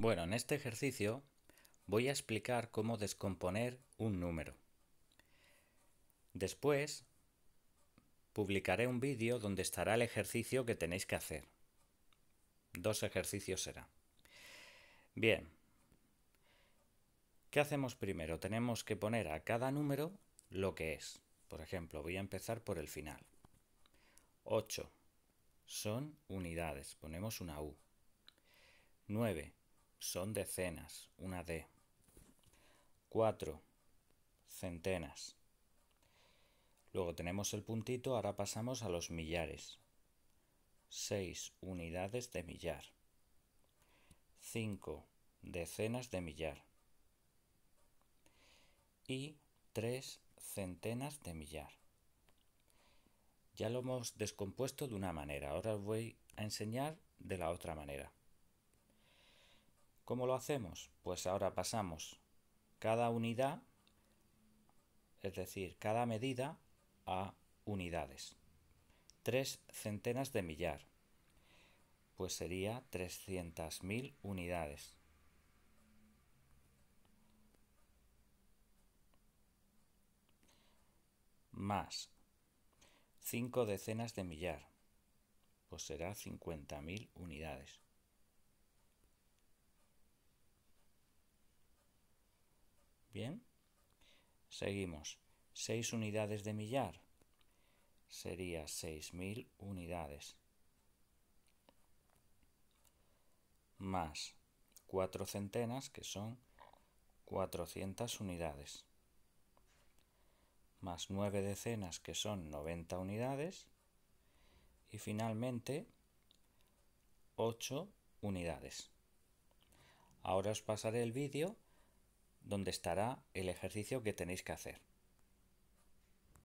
Bueno, en este ejercicio voy a explicar cómo descomponer un número. Después publicaré un vídeo donde estará el ejercicio que tenéis que hacer. Dos ejercicios será. Bien. ¿Qué hacemos primero? Tenemos que poner a cada número lo que es. Por ejemplo, voy a empezar por el final. 8 son unidades. Ponemos una U. 9 son decenas, una D. Cuatro, Centenas. Luego tenemos el puntito, ahora pasamos a los millares. 6 unidades de millar. 5 decenas de millar. Y tres centenas de millar. Ya lo hemos descompuesto de una manera, ahora os voy a enseñar de la otra manera. ¿Cómo lo hacemos? Pues ahora pasamos cada unidad, es decir, cada medida, a unidades. Tres centenas de millar, pues sería 300.000 unidades. Más 5 decenas de millar, pues será 50.000 unidades. Seguimos. 6 unidades de millar. Sería 6.000 unidades. Más 4 centenas, que son 400 unidades. Más 9 decenas, que son 90 unidades. Y finalmente, 8 unidades. Ahora os pasaré el vídeo donde estará el ejercicio que tenéis que hacer.